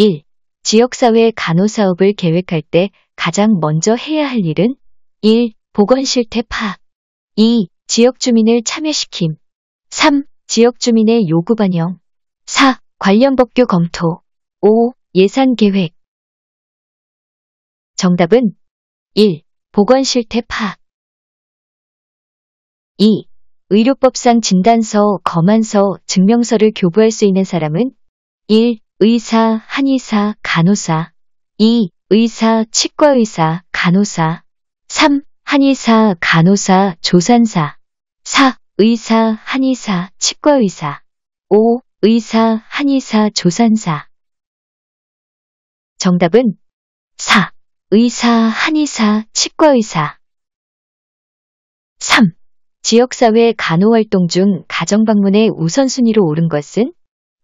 1. 지역사회 간호사업을 계획할 때 가장 먼저 해야 할 일은 1. 보건실태 파악 2. 지역주민을 참여시킴 3. 지역주민의 요구 반영 4. 관련 법규 검토 5. 예산 계획 정답은 1. 보건실태 파악 2. 의료법상 진단서, 검안서, 증명서를 교부할 수 있는 사람은 1. 의사, 한의사, 간호사 2. 의사, 치과의사, 간호사 3. 한의사, 간호사, 조산사 4. 의사, 한의사, 치과의사 5. 의사, 한의사, 조산사 정답은 4. 의사, 한의사, 치과의사 3. 지역사회 간호활동 중 가정방문의 우선순위로 오른 것은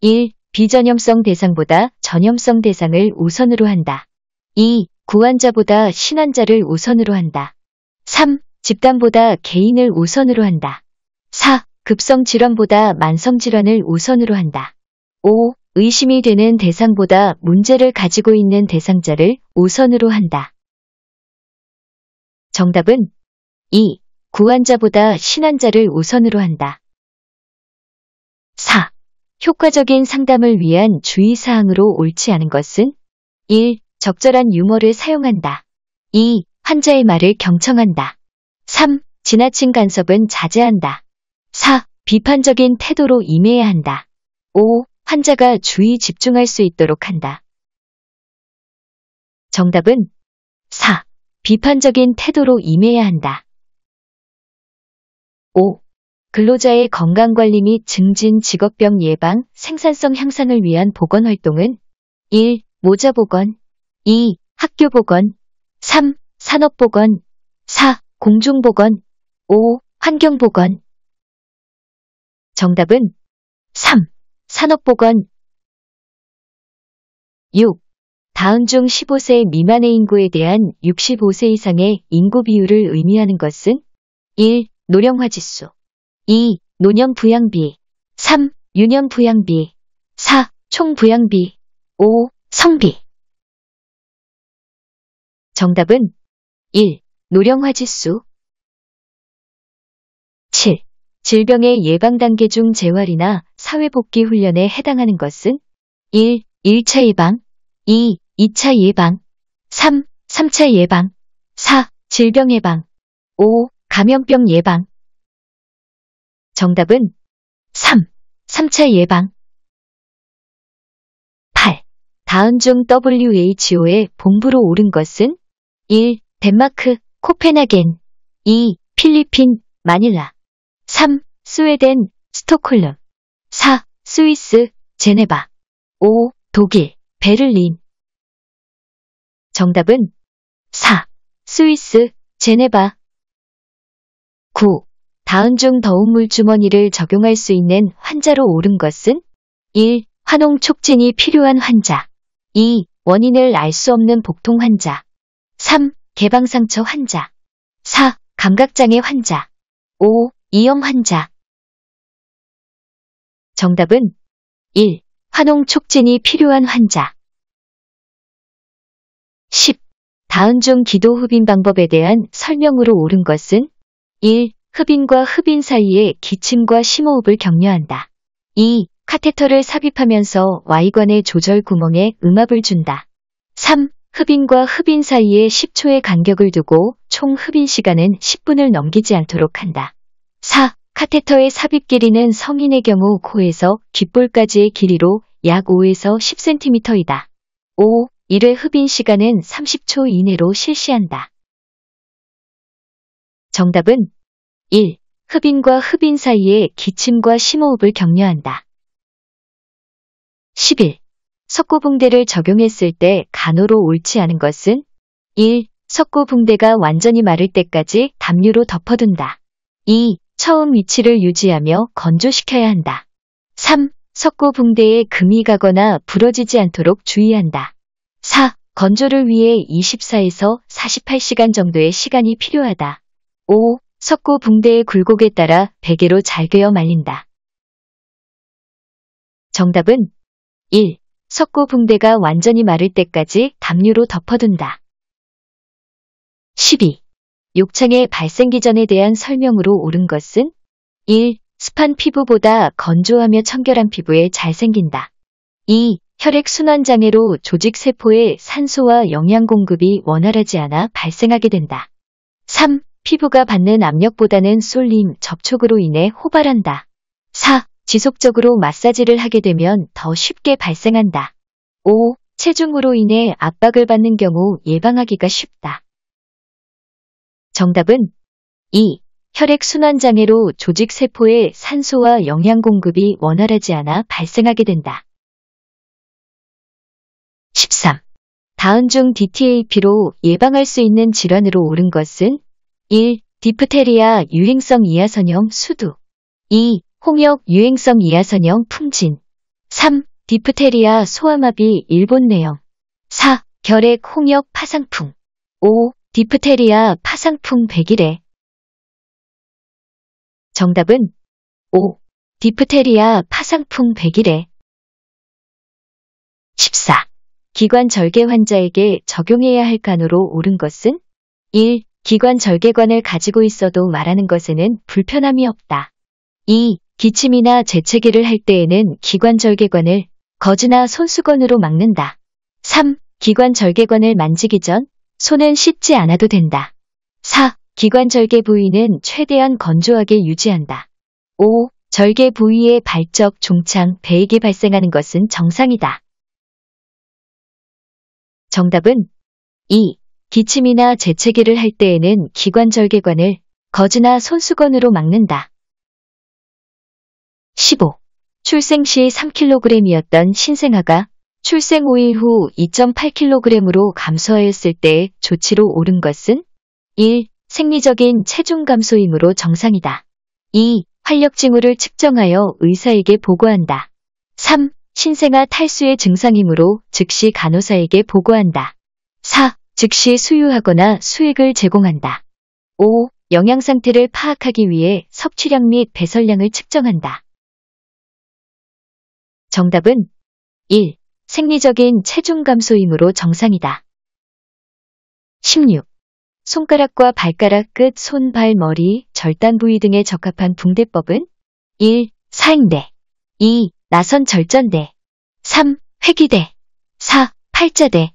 1. 비전염성 대상보다 전염성 대상을 우선으로 한다. 2. 구환자보다 신환자를 우선으로 한다. 3. 집단보다 개인을 우선으로 한다. 4. 급성 질환보다 만성 질환을 우선으로 한다. 5. 의심이 되는 대상보다 문제를 가지고 있는 대상자를 우선으로 한다. 정답은 2. 구환자보다 신환자를 우선으로 한다. 효과적인 상담을 위한 주의사항으로 옳지 않은 것은 1. 적절한 유머를 사용한다. 2. 환자의 말을 경청한다. 3. 지나친 간섭은 자제한다. 4. 비판적인 태도로 임해야 한다. 5. 환자가 주의 집중할 수 있도록 한다. 정답은 4. 비판적인 태도로 임해야 한다. 5. 근로자의 건강관리 및 증진 직업병 예방, 생산성 향상을 위한 보건 활동은 1. 모자보건 2. 학교보건 3. 산업보건 4. 공중보건 5. 환경보건 정답은 3. 산업보건 6. 다음 중 15세 미만의 인구에 대한 65세 이상의 인구 비율을 의미하는 것은 1. 노령화 지수 2. 노년부양비 3. 유년부양비 4. 총부양비 5. 성비 정답은 1. 노령화지수 7. 질병의 예방단계 중 재활이나 사회복귀훈련에 해당하는 것은 1. 1차 예방 2. 2차 예방 3. 3차 예방 4. 질병 예방 5. 감염병 예방 정답은 3. 3차 예방 8. 다음 중 WHO의 본부로 오른 것은 1. 덴마크 코펜하겐 2. 필리핀 마닐라 3. 스웨덴 스톡홀름 4. 스위스 제네바 5. 독일 베를린 정답은 4. 스위스 제네바 9. 다음 중 더운 물주머니를 적용할 수 있는 환자로 오른 것은 1. 환홍 촉진이 필요한 환자 2. 원인을 알 수 없는 복통 환자 3. 개방상처 환자 4. 감각장애 환자 5. 이염 환자 정답은 1. 환홍 촉진이 필요한 환자 10. 다음 중 기도 흡인 방법에 대한 설명으로 옳은 것은 1. 흡인과 흡인 사이에 기침과 심호흡을 격려한다. 2. 카테터를 삽입하면서 Y관의 조절 구멍에 음압을 준다. 3. 흡인과 흡인 사이에 10초의 간격을 두고 총 흡인 시간은 10분을 넘기지 않도록 한다. 4. 카테터의 삽입 길이는 성인의 경우 코에서 귓볼까지의 길이로 약 5에서 10cm이다. 5. 1회 흡인 시간은 30초 이내로 실시한다. 정답은 1. 흡인과 흡인 사이에 기침과 심호흡을 격려한다. 11. 석고붕대를 적용했을 때 간호로 옳지 않은 것은 1. 석고붕대가 완전히 마를 때까지 담요로 덮어둔다. 2. 처음 위치를 유지하며 건조시켜야 한다. 3. 석고붕대에 금이 가거나 부러지지 않도록 주의한다. 4. 건조를 위해 24에서 48시간 정도의 시간이 필요하다. 5. 석고 붕대의 굴곡에 따라 베개로 잘꿰어 말린다. 정답은 1. 석고 붕대가 완전히 마를 때까지 담류로 덮어둔다. 12. 욕창의 발생 기전에 대한 설명으로 옳은 것은 1. 습한 피부보다 건조하며 청결한 피부에 잘 생긴다. 2. 혈액순환장애로 조직세포의 산소와 영양 공급이 원활하지 않아 발생하게 된다. 3. 피부가 받는 압력보다는 쏠림, 접촉으로 인해 호발한다. 4. 지속적으로 마사지를 하게 되면 더 쉽게 발생한다. 5. 체중으로 인해 압박을 받는 경우 예방하기가 쉽다. 정답은 2. 혈액순환장애로 조직세포의 산소와 영양 공급이 원활하지 않아 발생하게 된다. 13. 다음중 DTAP로 예방할 수 있는 질환으로 옳은 것은 1. 디프테리아 유행성 이하선형 수두 2. 홍역 유행성 이하선형 풍진 3. 디프테리아 소아마비 일본 내형 4. 결핵 홍역 파상풍 5. 디프테리아 파상풍 100일에 정답은 5. 디프테리아 파상풍 100일에 14. 기관 절개 환자에게 적용해야 할간으로 옳은 것은 1. 기관 절개관을 가지고 있어도 말하는 것에는 불편함이 없다. 2. 기침이나 재채기를 할 때에는 기관 절개관을 거즈나 손수건으로 막는다. 3. 기관 절개관을 만지기 전 손은 씻지 않아도 된다. 4. 기관 절개 부위는 최대한 건조하게 유지한다. 5. 절개 부위의 발적, 종창, 배액이 발생하는 것은 정상이다. 정답은 2. 기침이나 재채기를 할 때에는 기관절개관을 거즈나 손수건으로 막는다. 15. 출생 시 3kg이었던 신생아가 출생 5일 후 2.8kg으로 감소하였을 때 조치로 오른 것은 1. 생리적인 체중 감소이므로 정상이다. 2. 활력징후를 측정하여 의사에게 보고한다. 3. 신생아 탈수의 증상이므로 즉시 간호사에게 보고한다. 4. 즉시 수유하거나 수액을 제공한다. 5. 영양 상태를 파악하기 위해 섭취량 및 배설량을 측정한다. 정답은 1. 생리적인 체중 감소이므로 정상이다. 16. 손가락과 발가락 끝, 손, 발, 머리, 절단 부위 등에 적합한 붕대법은 1. 사행대 2. 나선 절전대 3. 회기대 4. 팔자대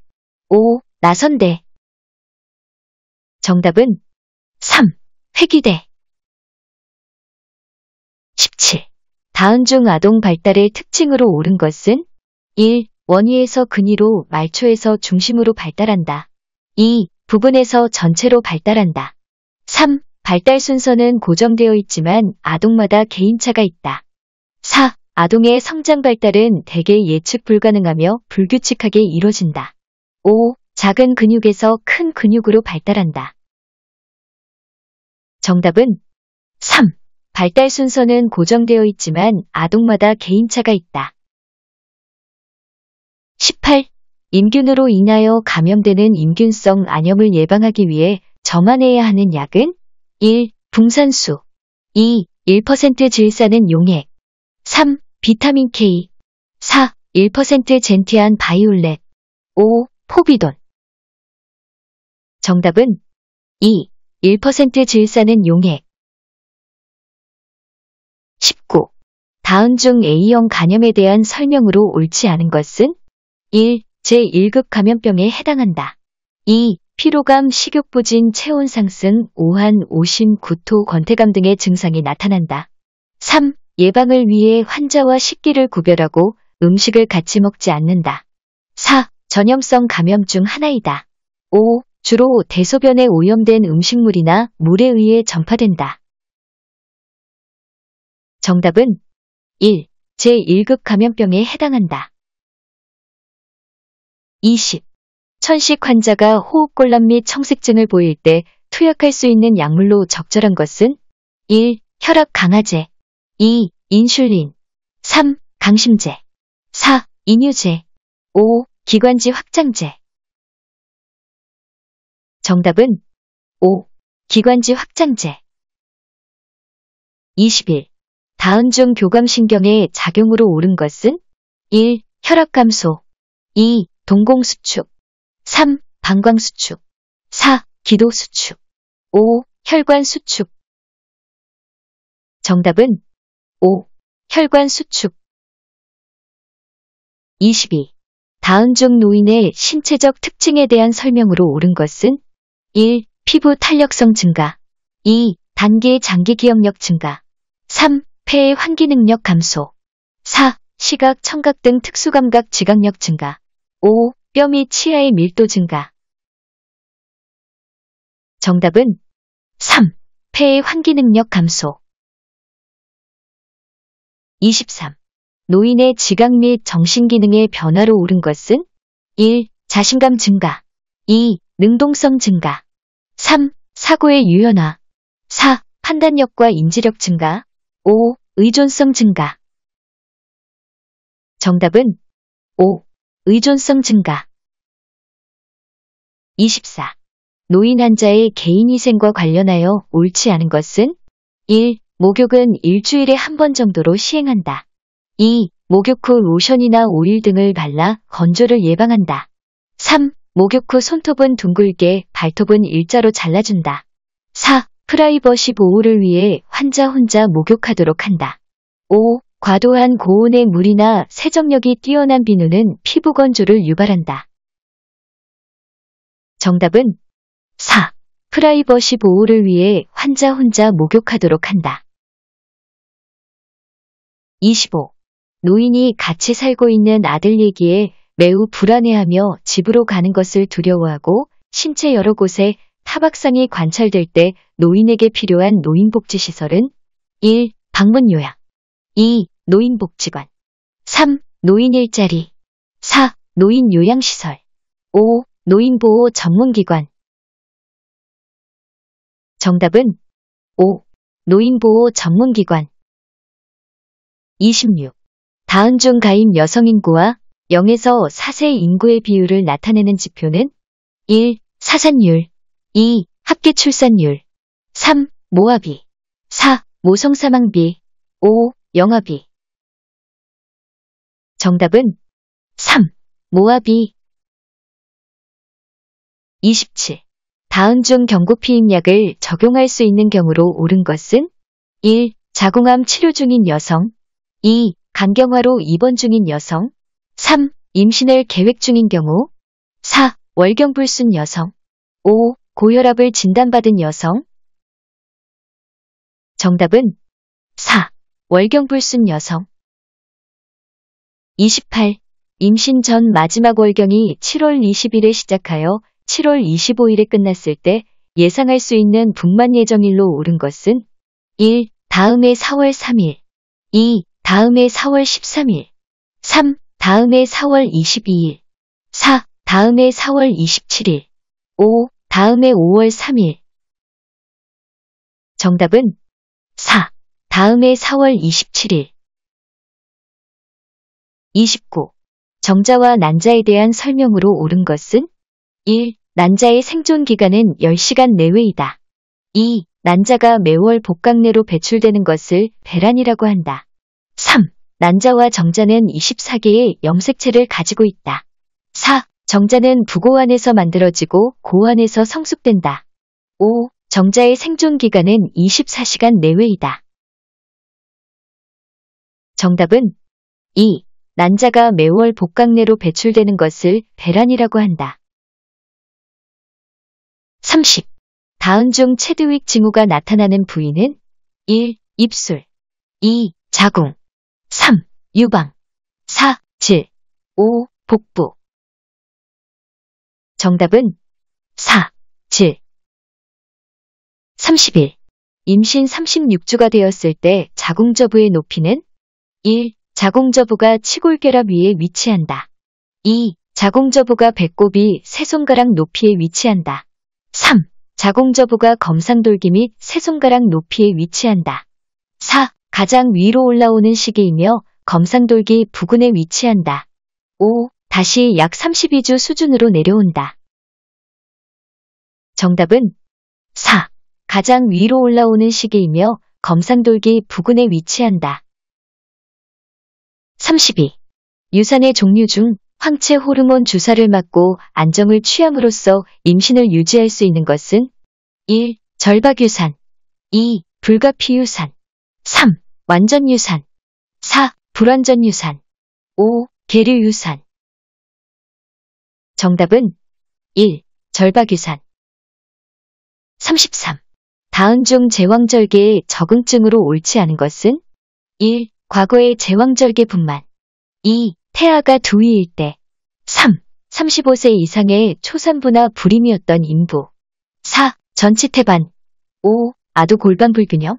5. 나선대. 정답은 3. 회기대 17. 다음중 아동 발달의 특징으로 옳은 것은 1. 원위에서 근위로 말초에서 중심으로 발달한다. 2. 부분에서 전체로 발달한다. 3. 발달 순서는 고정되어 있지만 아동마다 개인차가 있다. 4. 아동의 성장 발달은 대개 예측 불가능하며 불규칙하게 이루어진다. 5. 작은 근육에서 큰 근육으로 발달한다. 정답은 3. 발달 순서는 고정되어 있지만 아동마다 개인차가 있다. 18. 임균으로 인하여 감염되는 임균성 안염을 예방하기 위해 저만해야 하는 약은 1. 붕산수 2. 1% 질사는 용액 3. 비타민 K 4. 1%젠티안 바이올렛 5. 포비돈 정답은 2. 1% 질산은 용액 19. 다음 중 A형 간염에 대한 설명으로 옳지 않은 것은 1. 제1급 감염병에 해당한다. 2. 피로감, 식욕부진, 체온상승, 오한, 오심, 구토, 권태감 등의 증상이 나타난다. 3. 예방을 위해 환자와 식기를 구별하고 음식을 같이 먹지 않는다. 4. 전염성 감염 중 하나이다. 5. 주로 대소변에 오염된 음식물이나 물에 의해 전파된다. 정답은 1. 제1급 감염병에 해당한다. 20. 천식 환자가 호흡곤란 및 청색증을 보일 때 투약할 수 있는 약물로 적절한 것은 1. 혈압 강화제 2. 인슐린 3. 강심제 4. 이뇨제 5. 기관지 확장제 정답은 5. 기관지 확장제 21. 다음 중 교감신경의 작용으로 옳은 것은 1. 혈압 감소 2. 동공 수축 3. 방광 수축 4. 기도 수축 5. 혈관 수축 정답은 5. 혈관 수축 22. 다음 중 노인의 신체적 특징에 대한 설명으로 옳은 것은 1. 피부 탄력성 증가 2. 단기 장기 기억력 증가 3. 폐의 환기 능력 감소 4. 시각, 청각 등 특수감각 지각력 증가 5. 뼈 및 치아의 밀도 증가 정답은 3. 폐의 환기 능력 감소 23. 노인의 지각 및 정신기능의 변화로 옳은 것은 1. 자신감 증가 2. 능동성 증가. 3. 사고의 유연화. 4. 판단력과 인지력 증가. 5. 의존성 증가. 정답은 5. 의존성 증가. 24. 노인 환자의 개인위생과 관련하여 옳지 않은 것은 1. 목욕은 일주일에 한 번 정도로 시행한다. 2. 목욕 후 로션이나 오일 등을 발라 건조를 예방한다. 3. 목욕 후 손톱은 둥글게 발톱은 일자로 잘라준다. 4. 프라이버시 보호를 위해 환자 혼자 목욕하도록 한다. 5. 과도한 고온의 물이나 세정력이 뛰어난 비누는 피부 건조를 유발한다. 정답은 4. 프라이버시 보호를 위해 환자 혼자 목욕하도록 한다. 25. 노인이 같이 살고 있는 아들 얘기에 매우 불안해하며 집으로 가는 것을 두려워하고 신체 여러 곳에 타박상이 관찰될 때 노인에게 필요한 노인복지시설은 1. 방문 요양 2. 노인복지관 3. 노인 일자리 4. 노인 요양시설 5. 노인보호 전문기관 정답은 5. 노인보호 전문기관 26. 다음 중 가입 여성 인구와 0에서 4세 인구의 비율을 나타내는 지표는 1. 사산율 2. 합계 출산율 3. 모아비 4. 모성 사망비 5. 영아비 정답은 3. 모아비 27. 다음 중 경구피임약을 적용할 수 있는 경우로 옳은 것은 1. 자궁암 치료 중인 여성 2. 간경화로 입원 중인 여성 3. 임신을 계획 중인 경우 4. 월경불순 여성 5. 고혈압을 진단받은 여성 정답은 4. 월경불순 여성 28. 임신 전 마지막 월경이 7월 20일에 시작하여 7월 25일에 끝났을 때 예상할 수 있는 분만 예정일로 오른 것은 1. 다음해 4월 3일 2. 다음해 4월 13일 3. 다음해 4월 22일 4. 다음해 4월 27일 5. 다음해 5월 3일 정답은 4. 다음해 4월 27일 29. 정자와 난자에 대한 설명으로 옳은 것은 1. 난자의 생존 기간은 10시간 내외이다. 2. 난자가 매월 복강내로 배출되는 것을 배란이라고 한다. 3. 난자와 정자는 24개의 염색체를 가지고 있다. 4. 정자는 부고안에서 만들어지고 고안에서 성숙된다. 5. 정자의 생존 기간은 24시간 내외이다. 정답은 2. 난자가 매월 복강내로 배출되는 것을 배란이라고 한다. 30. 다음 중 체드윅 징후가 나타나는 부위는 1. 입술 2. 자궁 3. 유방 4. 질 5. 복부 정답은 4. 질 31. 임신 36주가 되었을 때 자궁저부의 높이는 1. 자궁저부가 치골결합 위에 위치한다. 2. 자궁저부가 배꼽이 세 손가락 높이에 위치한다. 3. 자궁저부가 검상돌기 및 세 손가락 높이에 위치한다. 4. 가장 위로 올라오는 시기이며 검상돌기 부근에 위치한다. 5. 다시 약 32주 수준으로 내려온다. 정답은 4. 가장 위로 올라오는 시기이며 검상돌기 부근에 위치한다. 32. 유산의 종류 중 황체 호르몬 주사를 맞고 안정을 취함으로써 임신을 유지할 수 있는 것은 1. 절박유산 2. 불가피유산 3. 완전 유산 4. 불완전 유산 5. 계류 유산 정답은 1. 절박 유산 33. 다음 중 제왕절개의 적응증으로 옳지 않은 것은 1. 과거의 제왕절개 분만 2. 태아가 두위일 때 3. 35세 이상의 초산부나 불임이었던 인부 4. 전치태반 5. 아도 골반 불균형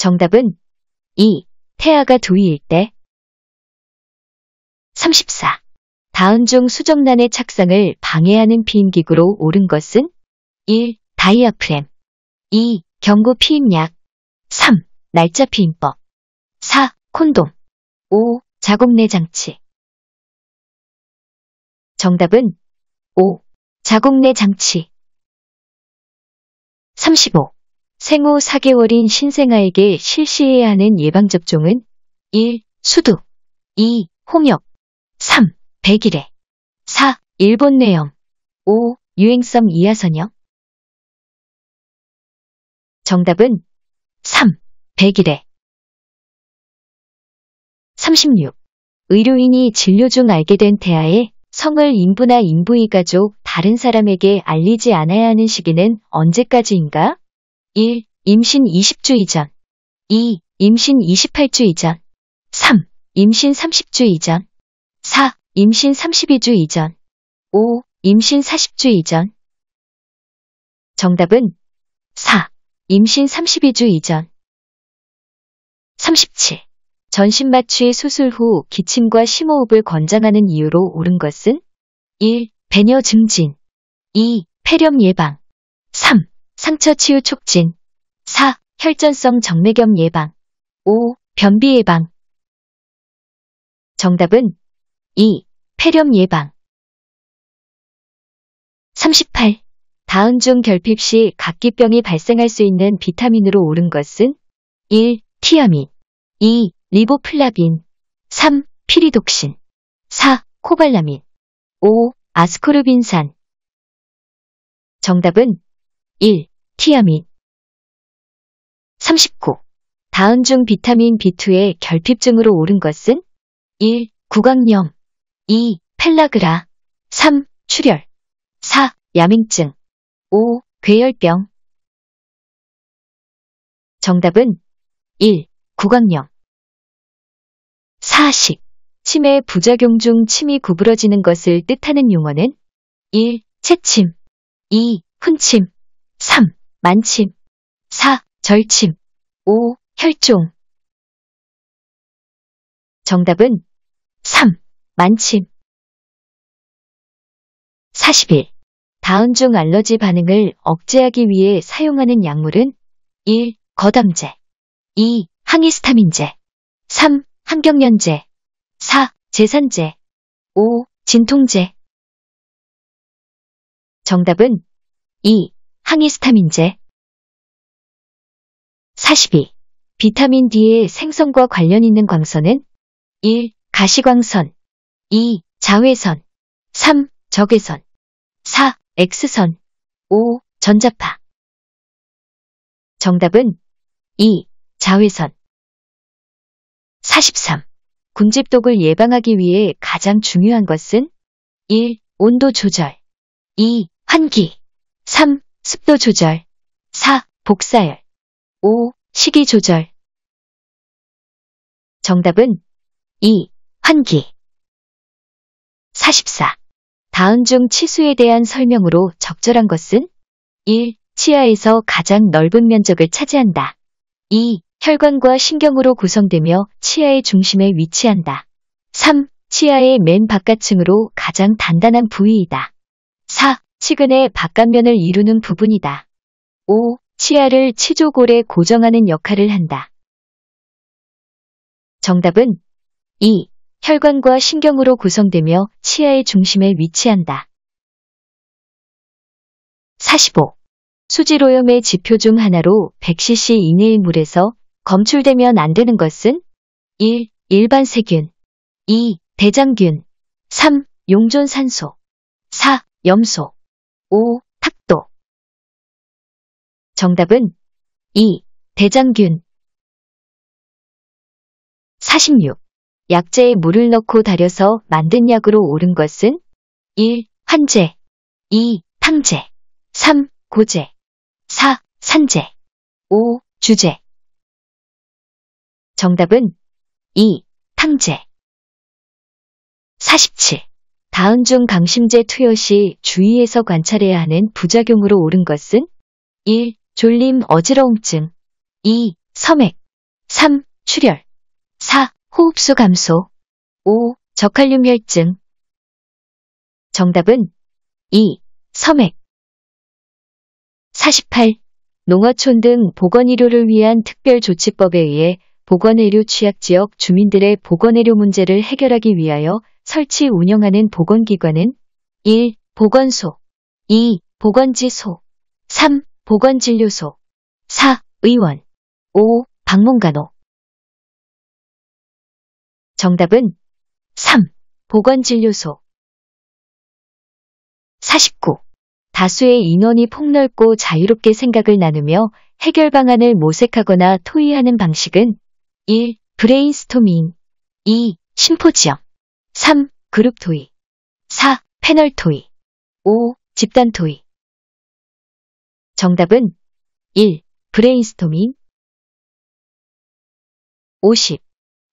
정답은 2. 태아가 두이일 때 34. 다음 중 수정란의 착상을 방해하는 피임기구로 옳은 것은 1. 다이아프렘 2. 경구 피임약 3. 날짜 피임법 4. 콘돔 5. 자궁내 장치 정답은 5. 자궁내 장치 35. 생후 4개월인 신생아에게 실시해야 하는 예방접종은 1. 수두 2. 홍역 3. 백일에 4. 일본 뇌염 5. 유행성 이하선염 정답은 3. 백일에 36. 의료인이 진료 중 알게 된 태아의 성을 인부나 인부의 가족, 다른 사람에게 알리지 않아야 하는 시기는 언제까지인가? 1. 임신 20주 이전 2. 임신 28주 이전 3. 임신 30주 이전 4. 임신 32주 이전 5. 임신 40주 이전 정답은 4. 임신 32주 이전 37. 전신마취 수술 후 기침과 심호흡을 권장하는 이유로 옳은 것은 1. 배뇨 증진 2. 폐렴 예방 3. 상처 치유 촉진 4. 혈전성 정맥염 예방 5. 변비 예방 정답은 2. 폐렴 예방 38. 다음중 결핍 시 각기병이 발생할 수 있는 비타민으로 오른 것은 1. 티아민 2. 리보플라빈 3. 피리독신 4. 코발라민 5. 아스코르빈산 정답은 1. 티아민 39. 다음중 비타민 B2의 결핍증으로 오른 것은 1. 구강염 2. 펠라그라 3. 출혈 4. 야맹증 5. 괴혈병 정답은 1. 구강염 40. 치매 부작용 중 침이 구부러지는 것을 뜻하는 용어는 1. 채침 2. 훈침 3. 만침 4. 절침 5. 혈종 정답은 3. 만침 41. 다운중 알러지 반응을 억제하기 위해 사용하는 약물은 1. 거담제 2. 항히스타민제 3. 항경련제 4. 재산제 5. 진통제 정답은 2. 항히스타민제 42. 비타민 D의 생성과 관련 있는 광선은 1. 가시광선 2. 자외선 3. 적외선 4. X선 5. 전자파 정답은 2. 자외선 43. 군집독을 예방하기 위해 가장 중요한 것은 1. 온도 조절 2. 환기 3. 습도 조절 4. 복사열 5. 시기 조절 정답은 2. 환기 44. 다음 중 치수에 대한 설명으로 적절한 것은 1. 치아에서 가장 넓은 면적을 차지한다. 2. 혈관과 신경으로 구성되며 치아의 중심에 위치한다. 3. 치아의 맨 바깥층으로 가장 단단한 부위이다. 4. 치근의 바깥면을 이루는 부분이다. 5. 치아를 치조골에 고정하는 역할을 한다. 정답은 2. 혈관과 신경으로 구성되며 치아의 중심에 위치한다. 45. 수질오염의 지표 중 하나로 100cc 이내의 물에서 검출되면 안 되는 것은 1. 일반 세균 2. 대장균 3. 용존산소 4. 염소 5. 탁도 정답은 2. 대장균 46. 약재에 물을 넣고 달여서 만든 약으로 옳은 것은 1. 환제 2. 탕제 3. 고제 4. 산제 5. 주제 정답은 2. 탕제 47. 다음중 강심제 투여 시 주의해서 관찰해야 하는 부작용으로 오른 것은 1. 졸림 어지러움증 2. 섬액 3. 출혈 4. 호흡수 감소 5. 저칼륨 혈증 정답은 2. 섬액 48. 농어촌 등 보건의료를 위한 특별조치법에 의해 보건의료 취약 지역 주민들의 보건의료 문제를 해결하기 위하여 설치 운영하는 보건기관은 1. 보건소 2. 보건지소 3. 보건진료소 4. 의원 5. 방문간호 정답은 3. 보건진료소 49. 다수의 인원이 폭넓고 자유롭게 생각을 나누며 해결 방안을 모색하거나 토의하는 방식은 1. 브레인스토밍 2. 심포지엄 3. 그룹 토의 4. 패널 토의 5. 집단 토의 정답은 1. 브레인스토밍 50.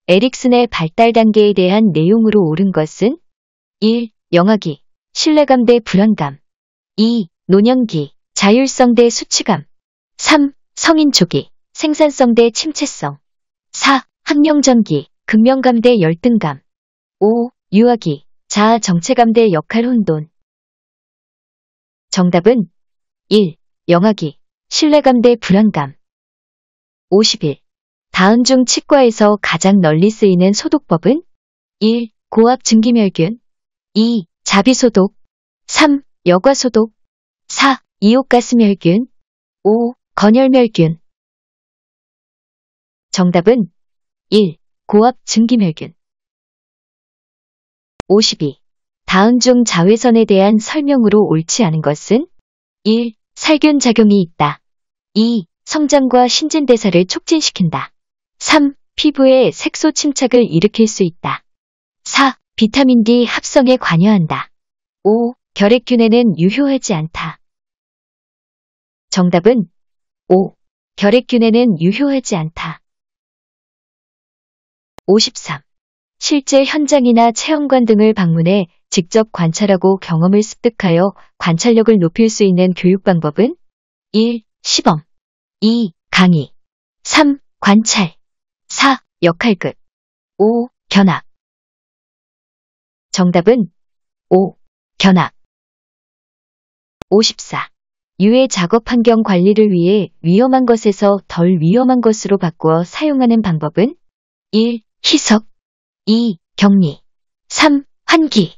에릭슨의 발달 단계에 대한 내용으로 옳은 것은 1. 영하기, 신뢰감 대 불안감 2. 노년기, 자율성 대 수치감 3. 성인 초기, 생산성 대 침체성 4. 학명전기 금명감 대 열등감 5. 유아기, 자아 정체감 대 역할 혼돈 정답은 1. 영아기, 신뢰감 대 불안감 51. 다음 중 치과에서 가장 널리 쓰이는 소독법은 1. 고압 증기멸균 2. 자비소독 3. 여과소독 4. 이옥가스멸균 5. 건열멸균 정답은 1. 고압 증기멸균 52. 다음 중 자외선에 대한 설명으로 옳지 않은 것은 1. 살균 작용이 있다. 2. 성장과 신진대사를 촉진시킨다. 3. 피부에 색소 침착을 일으킬 수 있다. 4. 비타민 D 합성에 관여한다. 5. 결핵균에는 유효하지 않다. 정답은 5. 결핵균에는 유효하지 않다. 53. 실제 현장이나 체험관 등을 방문해 직접 관찰하고 경험을 습득하여 관찰력을 높일 수 있는 교육 방법은 1. 시범 2. 강의 3. 관찰 4. 역할극 5. 견학 정답은 5. 견학 54. 유해 작업 환경 관리를 위해 위험한 것에서 덜 위험한 것으로 바꾸어 사용하는 방법은 1. 희석 2. 격리 3. 환기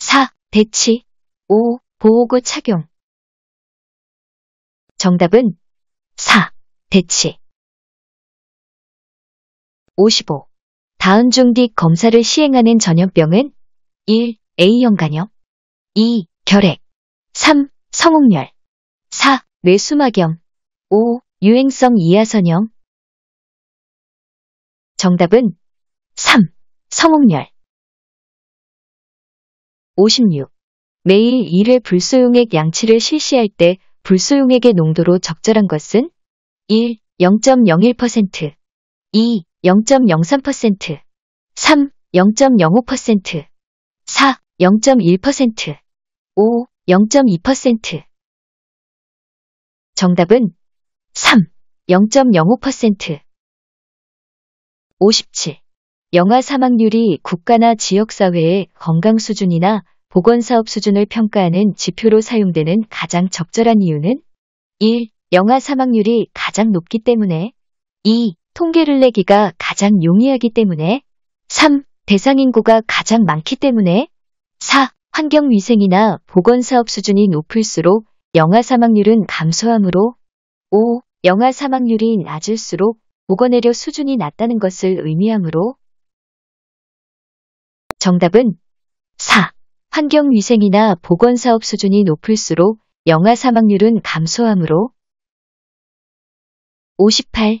4. 대치 5. 보호구 착용 정답은 4. 대치 55. 다음 중뒤 검사를 시행하는 전염병은 1. A형 간염 2. 결핵 3. 성홍열 4. 뇌수막염 5. 유행성 이하선염 정답은 3. 성홍열 56. 매일 1회 불소용액 양치를 실시할 때 불소용액의 농도로 적절한 것은 1. 0.01% 2. 0.03% 3. 0.05% 4. 0.1% 5. 0.2% 정답은 3. 0.05% 57. 영아 사망률이 국가나 지역사회의 건강 수준이나 보건사업 수준을 평가하는 지표로 사용되는 가장 적절한 이유는 1. 영아 사망률이 가장 높기 때문에 2. 통계를 내기가 가장 용이하기 때문에 3. 대상 인구가 가장 많기 때문에 4. 환경위생이나 보건사업 수준이 높을수록 영아 사망률은 감소하므로 5. 영아 사망률이 낮을수록 보건의료 수준이 낮다는 것을 의미하므로 정답은 4. 환경위생이나 보건사업 수준이 높을수록 영아 사망률은 감소하므로 58.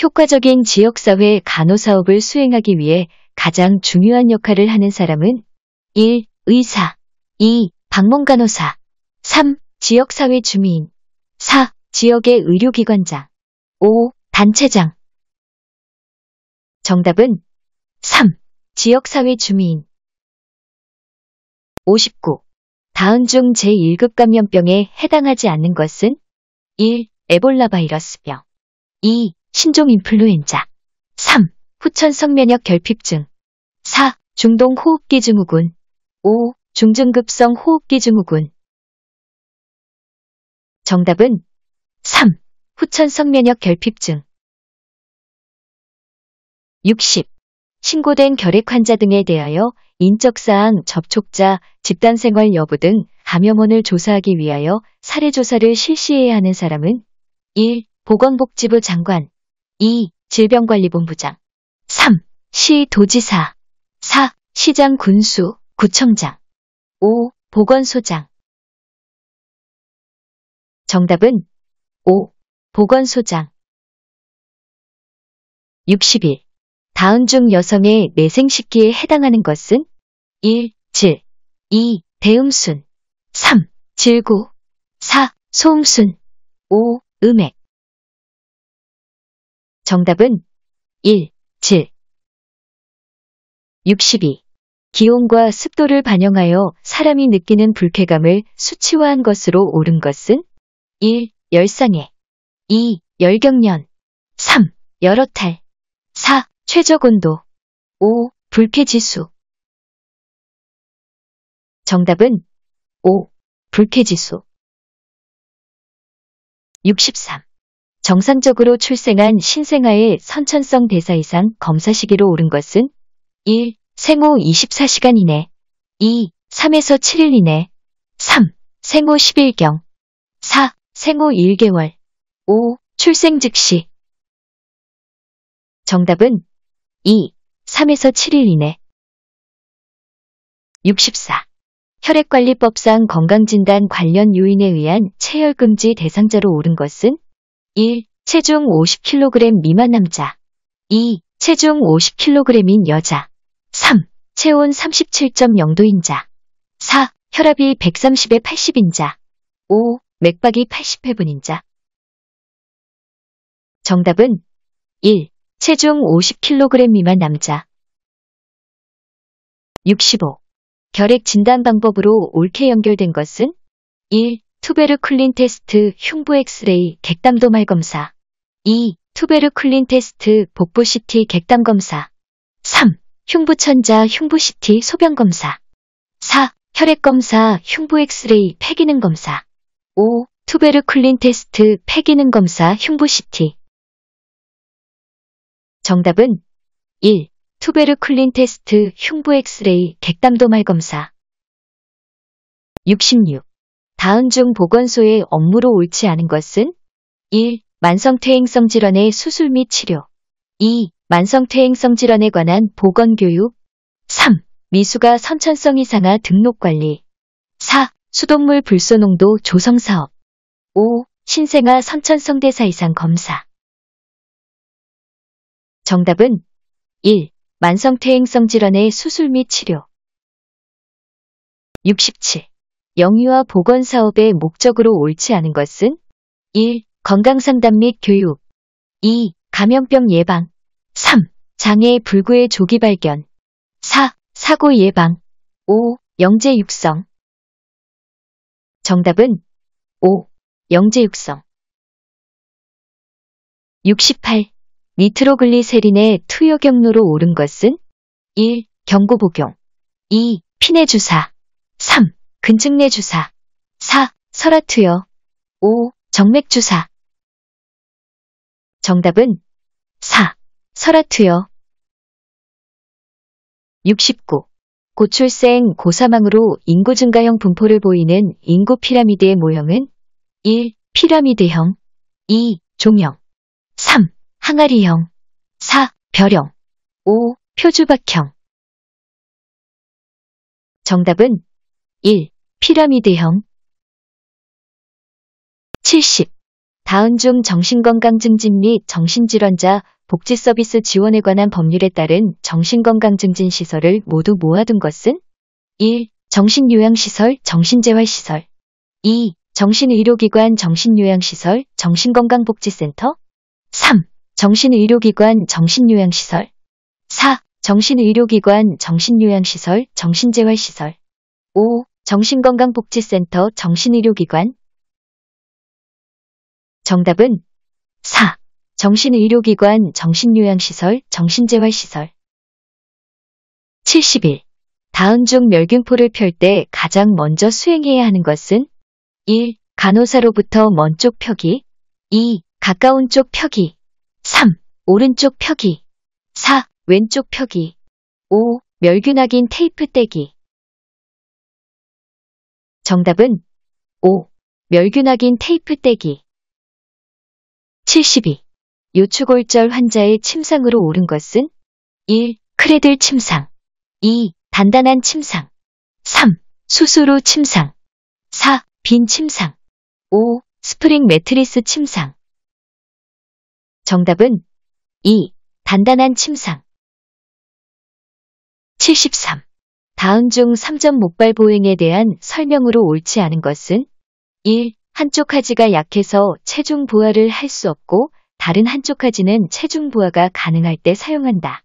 효과적인 지역사회 간호사업을 수행하기 위해 가장 중요한 역할을 하는 사람은 1. 의사 2. 방문간호사 3. 지역사회 주민 4. 지역의 의료기관장 5. 단체장 정답은 3. 지역사회 주민 59. 다음 중 제1급 감염병에 해당하지 않는 것은 1. 에볼라 바이러스병 2. 신종 인플루엔자 3. 후천성 면역 결핍증 4. 중동 호흡기 증후군 5. 중증급성 호흡기 증후군 정답은 3. 후천성 면역 결핍증 60. 신고된 결핵 환자 등에 대하여 인적사항, 접촉자, 집단생활 여부 등 감염원을 조사하기 위하여 사례조사를 실시해야 하는 사람은 1. 보건복지부 장관 2. 질병관리본부장 3. 시도지사 4. 시장 군수, 구청장 5. 보건소장 정답은 5. 보건소장 60일 다음 중 여성의 내생식기에 해당하는 것은 1. 질 2. 대음순 3. 질구 4. 소음순 5. 음액 정답은 1. 질 62. 기온과 습도를 반영하여 사람이 느끼는 불쾌감을 수치화한 것으로 옳은 것은 1. 열상해 2. 열경년 3. 여러 탈 4. 최적 온도 5. 불쾌지수 정답은 5. 불쾌지수 63. 정상적으로 출생한 신생아의 선천성 대사 이상 검사 시기로 오른 것은 1. 생후 24시간 이내 2. 3에서 7일 이내 3. 생후 10일경 4. 생후 1개월 5. 출생 즉시 정답은 2. 3에서 7일 이내 64. 혈액관리법상 건강진단 관련 요인에 의한 체혈금지 대상자로 오른 것은 1. 체중 50kg 미만 남자 2. 체중 50kg인 여자 3. 체온 37.0도인 자 4. 혈압이 130에 80인 자 5. 맥박이 80회분인 자 정답은 1. 체중 50kg 미만 남자 65. 결핵 진단 방법으로 옳게 연결된 것은 1. 투베르클린 테스트 흉부 엑스레이 객담도 말검사 2. 투베르클린 테스트 복부 CT 객담 검사 3. 흉부천자 흉부 CT 소변 검사 4. 혈액 검사 흉부 엑스레이 폐기능 검사 5. 투베르클린 테스트 폐기능 검사 흉부 CT 정답은 1. 투베르쿨린 테스트 흉부 엑스레이 객담도 말검사 66. 다음 중 보건소의 업무로 옳지 않은 것은 1. 만성퇴행성 질환의 수술 및 치료 2. 만성퇴행성 질환에 관한 보건교육 3. 미수가 선천성 이상화 등록관리 4. 수돗물 불소농도 조성사업 5. 신생아 선천성 대사 이상 검사 정답은 1. 만성퇴행성 질환의 수술 및 치료 67. 영유아 보건 사업의 목적으로 옳지 않은 것은 1. 건강상담 및 교육 2. 감염병 예방 3. 장애 불구의 조기 발견 4. 사고 예방 5. 영재 육성 정답은 5. 영재 육성 68. 니트로글리세린의 투여 경로로 오른 것은 1. 경구 복용 2. 피내 주사 3. 근증내 주사 4. 설화 투여 5. 정맥 주사 정답은 4. 설화 투여 69. 고출생 고사망으로 인구 증가형 분포를 보이는 인구 피라미드의 모형은 1. 피라미드형 2. 종형 3. 항아리형 4. 별형 5. 표주박형 정답은 1. 피라미드형 70. 다음 중 정신건강증진 및 정신질환자 복지 서비스 지원에 관한 법률에 따른 정신건강증진 시설을 모두 모아둔 것은 1. 정신요양시설, 정신재활시설 2. 정신의료기관, 정신요양시설, 정신건강복지센터 정신의료기관 정신요양시설 4. 정신의료기관 정신요양시설 정신재활시설 5. 정신건강복지센터 정신의료기관 정답은 4. 정신의료기관 정신요양시설 정신재활시설 71. 다음 중 멸균포를 펼 때 가장 먼저 수행해야 하는 것은 1. 간호사로부터 먼 쪽 펴기 2. 가까운 쪽 펴기 3. 오른쪽 펴기 4. 왼쪽 펴기 5. 멸균확인 테이프 떼기 정답은 5. 멸균확인 테이프 떼기 72. 요추골절 환자의 침상으로 오른 것은 1. 크레들 침상 2. 단단한 침상 3. 수수로 침상 4. 빈 침상 5. 스프링 매트리스 침상 정답은 2. 단단한 침상 73. 다음 중 3점 목발 보행에 대한 설명으로 옳지 않은 것은 1. 한쪽 하지가 약해서 체중 부하를 할 수 없고 다른 한쪽 하지는 체중 부하가 가능할 때 사용한다.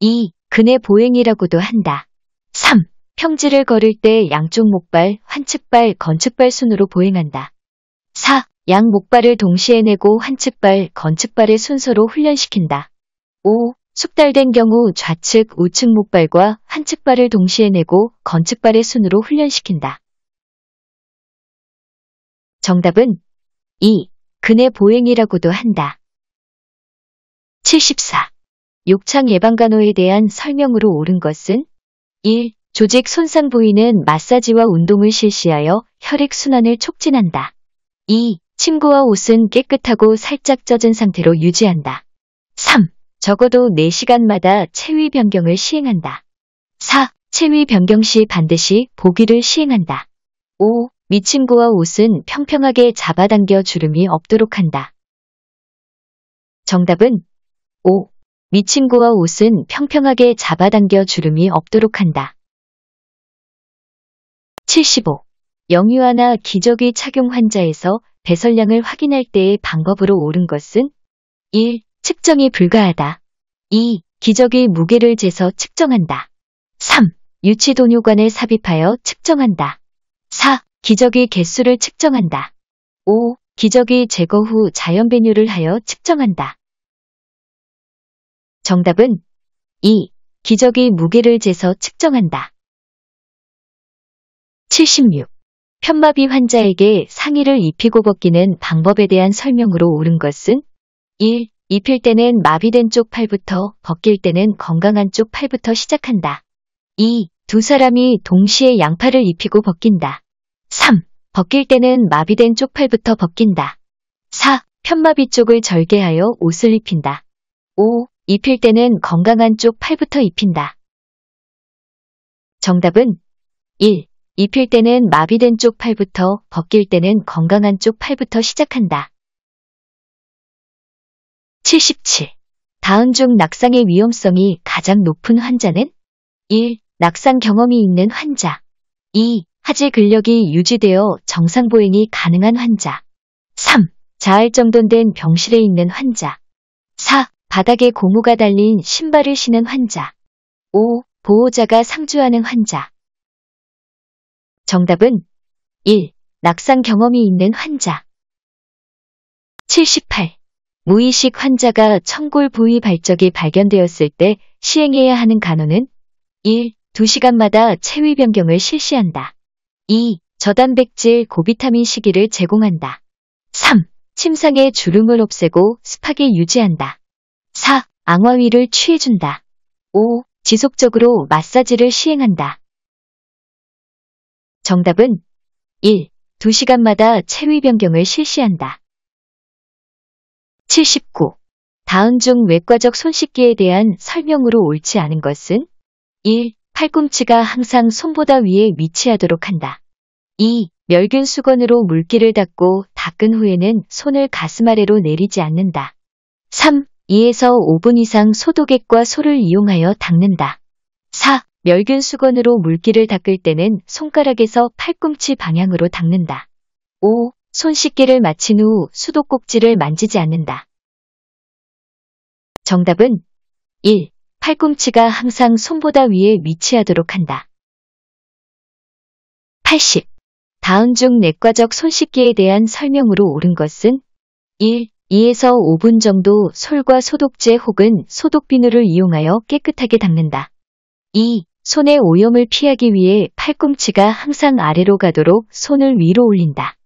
2. 근의 보행이라고도 한다. 3. 평지를 걸을 때 양쪽 목발, 환측발, 건축발 순으로 보행한다. 4. 양 목발을 동시에 내고 한측발, 건측발의 순서로 훈련시킨다. 5. 숙달된 경우 좌측, 우측 목발과 한측발을 동시에 내고 건측발의 순으로 훈련시킨다. 정답은 2. 근의 보행이라고도 한다. 74. 욕창 예방간호에 대한 설명으로 옳은 것은 1. 조직 손상 부위는 마사지와 운동을 실시하여 혈액순환을 촉진한다. 2. 침구와 옷은 깨끗하고 살짝 젖은 상태로 유지한다. 3. 적어도 4시간마다 체위 변경을 시행한다. 4. 체위 변경 시 반드시 보기를 시행한다. 5. 미침구와 옷은 평평하게 잡아당겨 주름이 없도록 한다. 정답은 5. 미침구와 옷은 평평하게 잡아당겨 주름이 없도록 한다. 75. 영유아나 기저귀 착용 환자에서 배설량을 확인할 때의 방법으로 옳은 것은 1. 측정이 불가하다. 2. 기적의 무게를 재서 측정한다. 3. 유치 돈유관에 삽입하여 측정한다. 4. 기적의 개수를 측정한다. 5. 기적의 제거 후 자연 배뇨를 하여 측정한다. 정답은 2. 기적의 무게를 재서 측정한다. 76. 편마비 환자에게 상의를 입히고 벗기는 방법에 대한 설명으로 옳은 것은 1. 입힐 때는 마비된 쪽 팔부터 벗길 때는 건강한 쪽 팔부터 시작한다. 2. 두 사람이 동시에 양팔을 입히고 벗긴다. 3. 벗길 때는 마비된 쪽 팔부터 벗긴다. 4. 편마비 쪽을 절개하여 옷을 입힌다. 5. 입힐 때는 건강한 쪽 팔부터 입힌다. 정답은 1. 입힐 때는 마비된 쪽 팔부터, 벗길 때는 건강한 쪽 팔부터 시작한다. 77. 다음 중 낙상의 위험성이 가장 높은 환자는 1. 낙상 경험이 있는 환자 2. 하지 근력이 유지되어 정상 보행이 가능한 환자 3. 자할정돈된 병실에 있는 환자 4. 바닥에 고무가 달린 신발을 신은 환자 5. 보호자가 상주하는 환자 정답은 1. 낙상 경험이 있는 환자 78. 무의식 환자가 청골 부위 발적이 발견되었을 때 시행해야 하는 간호는 1. 2시간마다 체위 변경을 실시한다. 2. 저단백질 고비타민 시기를 제공한다. 3. 침상의 주름을 없애고 습하게 유지한다. 4. 앙화위를 취해준다. 5. 지속적으로 마사지를 시행한다. 정답은 1. 2시간마다 체위 변경을 실시한다. 79. 다음 중 외과적 손 씻기에 대한 설명으로 옳지 않은 것은 1. 팔꿈치가 항상 손보다 위에 위치하도록 한다. 2. 멸균 수건으로 물기를 닦고 닦은 후에는 손을 가슴 아래로 내리지 않는다. 3. 2에서 5분 이상 소독액과 소를 이용하여 닦는다. 4. 멸균 수건으로 물기를 닦을 때는 손가락에서 팔꿈치 방향으로 닦는다. 5. 손 씻기를 마친 후 수도꼭지를 만지지 않는다. 정답은 1. 팔꿈치가 항상 손보다 위에 위치하도록 한다. 80. 다음 중 내과적 손 씻기에 대한 설명으로 옳은 것은 1. 2에서 5분 정도 솔과 소독제 혹은 소독비누를 이용하여 깨끗하게 닦는다. 2. 손의 오염을 피하기 위해 팔꿈치가 항상 아래로 가도록 손을 위로 올린다.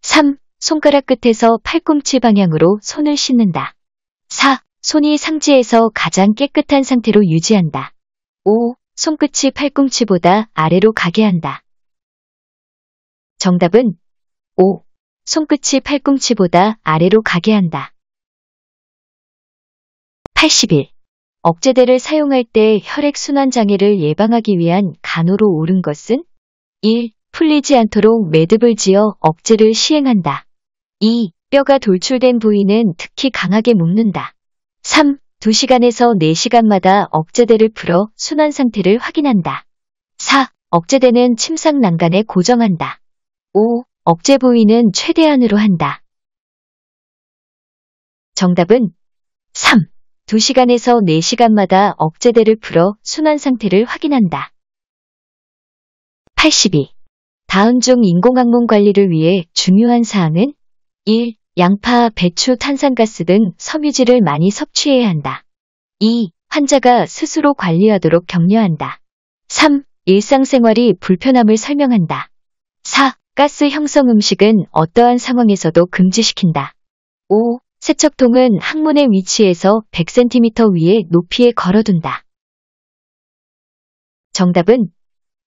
3. 손가락 끝에서 팔꿈치 방향으로 손을 씻는다. 4. 손이 상지에서 가장 깨끗한 상태로 유지한다. 5. 손끝이 팔꿈치보다 아래로 가게 한다. 정답은 5. 손끝이 팔꿈치보다 아래로 가게 한다. 81. 억제대를 사용할 때 혈액순환 장애를 예방하기 위한 간호로 옳은 것은 1. 풀리지 않도록 매듭을 지어 억제를 시행한다. 2. 뼈가 돌출된 부위는 특히 강하게 묶는다. 3. 2시간에서 4시간마다 억제대를 풀어 순환 상태를 확인한다. 4. 억제대는 침상 난간에 고정한다. 5. 억제 부위는 최대한으로 한다. 정답은 3. 2시간에서 4시간마다 억제대를 풀어 순환 상태를 확인한다. 82. 다음 중 인공항문 관리를 위해 중요한 사항은 1. 양파, 배추, 탄산가스 등 섬유질을 많이 섭취해야 한다. 2. 환자가 스스로 관리하도록 격려한다. 3. 일상생활이 불편함을 설명한다. 4. 가스 형성 음식은 어떠한 상황에서도 금지시킨다. 5. 세척통은 항문의 위치에서 100cm 위에 높이에 걸어둔다. 정답은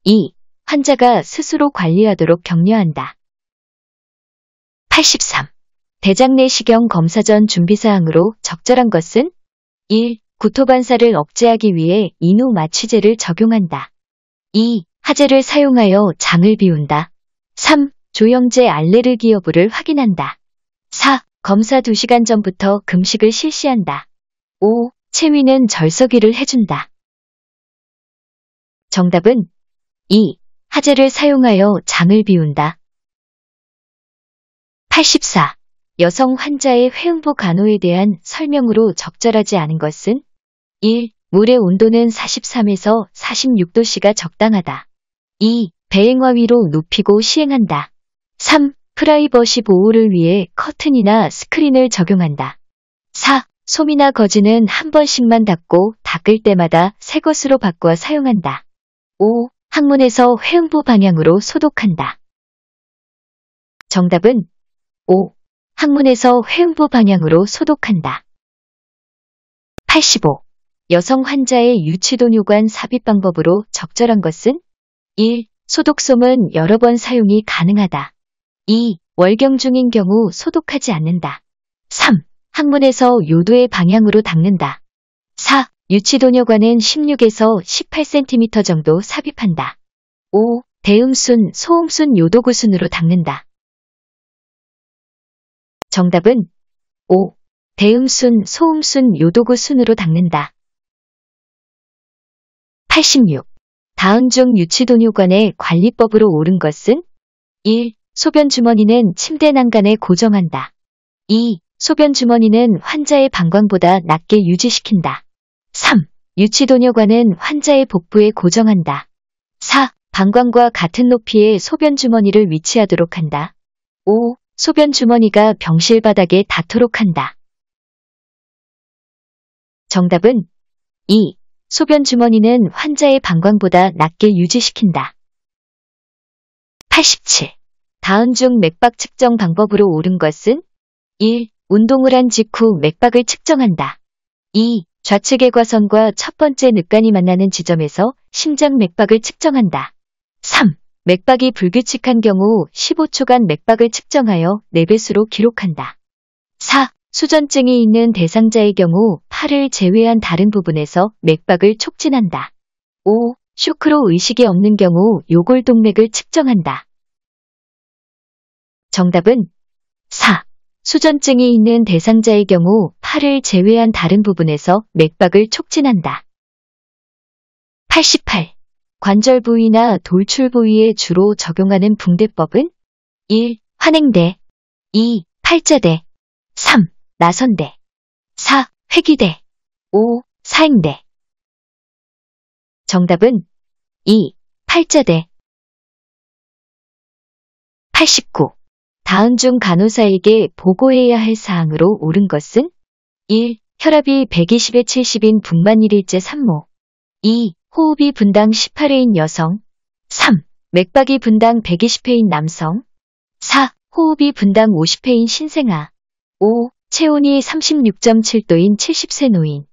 2. 환자가 스스로 관리하도록 격려한다. 83. 대장 내시경 검사 전 준비사항으로 적절한 것은 1. 구토반사를 억제하기 위해 인후 마취제를 적용한다. 2. 화제를 사용하여 장을 비운다. 3. 조영제 알레르기 여부를 확인한다. 4. 검사 2시간 전부터 금식을 실시한다. 5. 체위는 절석일을 해준다. 정답은 2. 화재를 사용하여 장을 비운다. 84. 여성 환자의 회음부 간호에 대한 설명으로 적절하지 않은 것은 1. 물의 온도는 43에서 46도씨가 적당하다. 2. 배행화 위로 높이고 시행한다. 3. 프라이버시 보호를 위해 커튼이나 스크린을 적용한다. 4. 솜이나 거즈는 한 번씩만 닦고 닦을 때마다 새 것으로 바꿔 사용한다. 5. 항문에서 회음부 방향으로 소독한다. 정답은 5. 항문에서 회음부 방향으로 소독한다. 85. 여성 환자의 유치동 요관 삽입 방법으로 적절한 것은 1. 소독솜은 여러 번 사용이 가능하다. 2. 월경 중인 경우 소독하지 않는다. 3. 항문에서 요도의 방향으로 닦는다. 4. 유치도뇨관은 16에서 18cm 정도 삽입한다. 5. 대음순, 소음순, 요도구순으로 닦는다. 정답은 5. 대음순, 소음순, 요도구순으로 닦는다. 86. 다음 중 유치도뇨관의 관리법으로 옳은 것은 1. 소변 주머니는 침대 난간에 고정한다. 2. 소변 주머니는 환자의 방광보다 낮게 유지시킨다. 3. 유치도뇨관은 환자의 복부에 고정한다. 4. 방광과 같은 높이의 소변 주머니를 위치하도록 한다. 5. 소변 주머니가 병실 바닥에 닿도록 한다. 정답은 2. 소변 주머니는 환자의 방광보다 낮게 유지시킨다. 87. 다음 중 맥박 측정 방법으로 옳은 것은 1. 운동을 한 직후 맥박을 측정한다. 2. 좌측의 과선과 첫 번째 늑간이 만나는 지점에서 심장 맥박을 측정한다. 3. 맥박이 불규칙한 경우 15초간 맥박을 측정하여 4배수로 기록한다. 4. 수전증이 있는 대상자의 경우 팔을 제외한 다른 부분에서 맥박을 촉진한다. 5. 쇼크로 의식이 없는 경우 요골동맥을 측정한다. 정답은 4. 수전증이 있는 대상자의 경우 팔을 제외한 다른 부분에서 맥박을 촉진한다. 88. 관절 부위나 돌출 부위에 주로 적용하는 붕대법은 1. 환행대 2. 팔자대 3. 나선대 4. 회귀대 5. 사행대 정답은 2. 팔자대 89. 다음 중 간호사에게 보고해야 할 사항으로 옳은 것은 1. 혈압이 120에 70인 분만 1일째 산모 2. 호흡이 분당 18회인 여성 3. 맥박이 분당 120회인 남성 4. 호흡이 분당 50회인 신생아 5. 체온이 36.7도인 70세 노인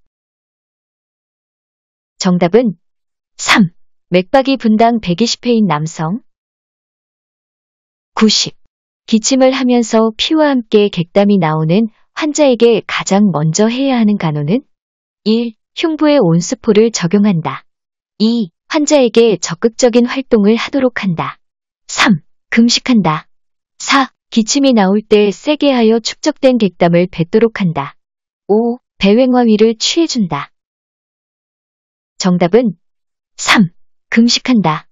정답은 3. 맥박이 분당 120회인 남성 90. 기침을 하면서 피와 함께 객담이 나오는 환자에게 가장 먼저 해야 하는 간호는 1. 흉부의 온스포를 적용한다. 2. 환자에게 적극적인 활동을 하도록 한다. 3. 금식한다. 4. 기침이 나올 때 세게 하여 축적된 객담을 뱉도록 한다. 5. 배횡화위를 취해준다. 정답은 3. 금식한다.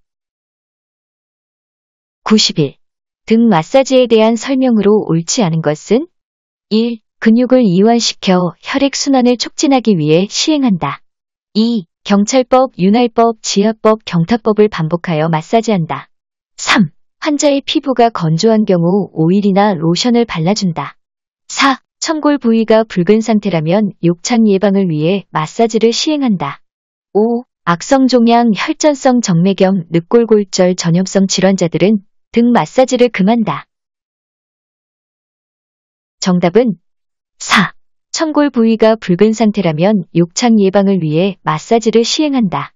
91. 등 마사지에 대한 설명으로 옳지 않은 것은 1. 근육을 이완시켜 혈액순환을 촉진하기 위해 시행한다. 2. 경찰법, 윤활법, 지압법, 경타법을 반복하여 마사지한다. 3. 환자의 피부가 건조한 경우 오일이나 로션을 발라준다. 4. 청골 부위가 붉은 상태라면 욕창 예방을 위해 마사지를 시행한다. 5. 악성종양, 혈전성 정맥염, 늑골골절 전염성 질환자들은 등 마사지를 금한다. 정답은 4. 청골 부위가 붉은 상태라면 욕창 예방을 위해 마사지를 시행한다.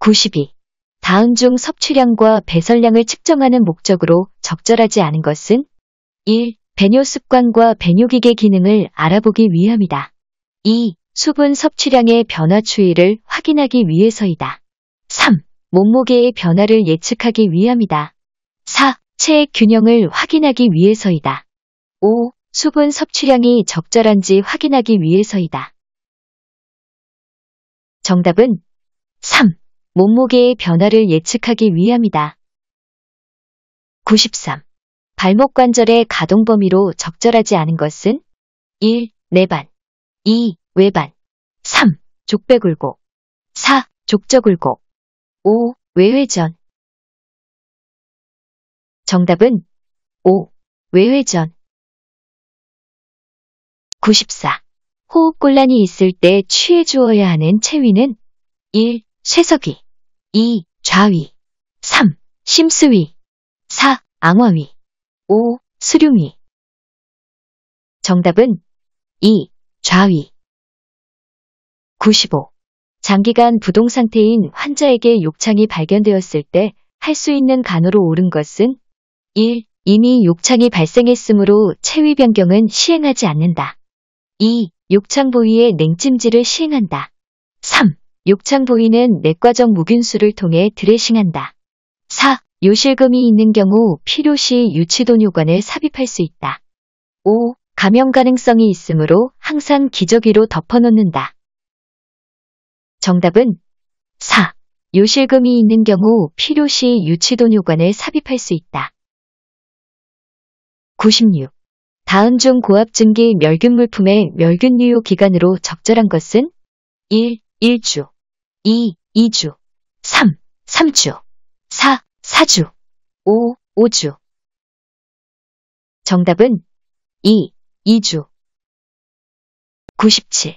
92. 다음 중 섭취량과 배설량을 측정하는 목적으로 적절하지 않은 것은 1. 배뇨 습관과 배뇨기계 기능을 알아보기 위함이다. 2. 수분 섭취량의 변화 추이를 확인하기 위해서이다. 3. 몸무게의 변화를 예측하기 위함이다. 4. 체액 균형을 확인하기 위해서이다. 5. 수분 섭취량이 적절한지 확인하기 위해서이다. 정답은 3. 몸무게의 변화를 예측하기 위함이다. 93. 발목 관절의 가동 범위로 적절하지 않은 것은 1. 내반 2. 외반 3. 족배굴곡 4. 족저굴곡 5. 외회전 정답은 5. 외회전 94. 호흡곤란이 있을 때 취해 주어야 하는 체위는 1. 쇠석이 2. 좌위 3. 심수위 4. 앙화위 5. 수룡위 정답은 2. 좌위 95. 장기간 부동 상태인 환자에게 욕창이 발견되었을 때 할 수 있는 간호로 옳은 것은 1. 이미 욕창이 발생했으므로 체위 변경은 시행하지 않는다. 2. 욕창 부위에 냉찜질을 시행한다. 3. 욕창 부위는 내과적 무균수를 통해 드레싱한다. 4. 요실금이 있는 경우 필요시 유치돈요관을 삽입할 수 있다. 5. 감염 가능성이 있으므로 항상 기저귀로 덮어놓는다. 정답은 4. 요실금이 있는 경우 필요시 유치돈 효관을 삽입할 수 있다. 96. 다음 중 고압증기 멸균 물품의 멸균 유효 기간으로 적절한 것은 1. 1주 2. 2주 3. 3주 4. 4주 5. 5주 정답은 2. 2주 97.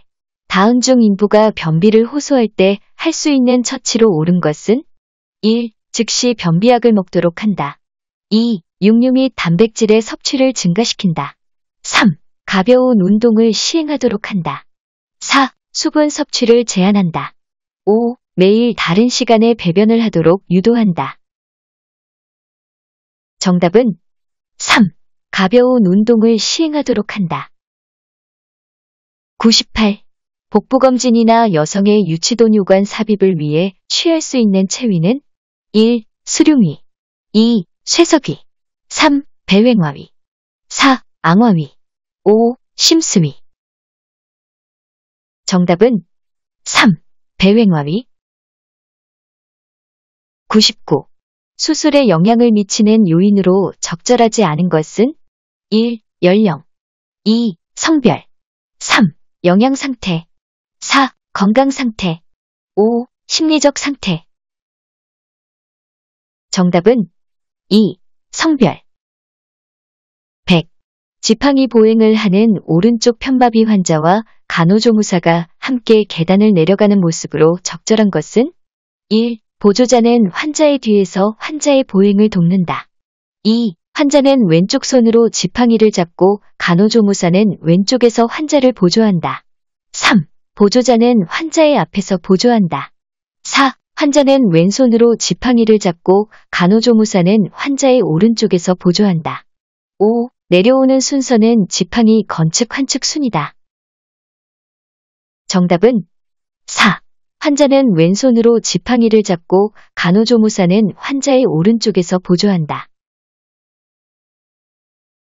다음 중 인부가 변비를 호소할 때 할 수 있는 처치로 옳은 것은 1. 즉시 변비약을 먹도록 한다. 2. 육류 및 단백질의 섭취를 증가시킨다. 3. 가벼운 운동을 시행하도록 한다. 4. 수분 섭취를 제한한다. 5. 매일 다른 시간에 배변을 하도록 유도한다. 정답은 3. 가벼운 운동을 시행하도록 한다. 98. 복부검진이나 여성의 유치돈 요관 삽입을 위해 취할 수 있는 체위는 1. 수룡위 2. 쇠석위 3. 배횡화위 4. 앙화위 5. 심수위 정답은 3. 배횡화위 99. 수술에 영향을 미치는 요인으로 적절하지 않은 것은 1. 연령 2. 성별 3. 영양 상태 4. 건강 상태 5. 심리적 상태 정답은 2. 성별 100. 지팡이 보행을 하는 오른쪽 편바비 환자와 간호조무사가 함께 계단을 내려가는 모습으로 적절한 것은 1. 보조자는 환자의 뒤에서 환자의 보행을 돕는다. 2. 환자는 왼쪽 손으로 지팡이를 잡고 간호조무사는 왼쪽에서 환자를 보조한다. 보조자는 환자의 앞에서 보조한다. 4. 환자는 왼손으로 지팡이를 잡고 간호조무사는 환자의 오른쪽에서 보조한다. 5. 내려오는 순서는 지팡이 건측 환측 순이다. 정답은 4. 환자는 왼손으로 지팡이를 잡고 간호조무사는 환자의 오른쪽에서 보조한다.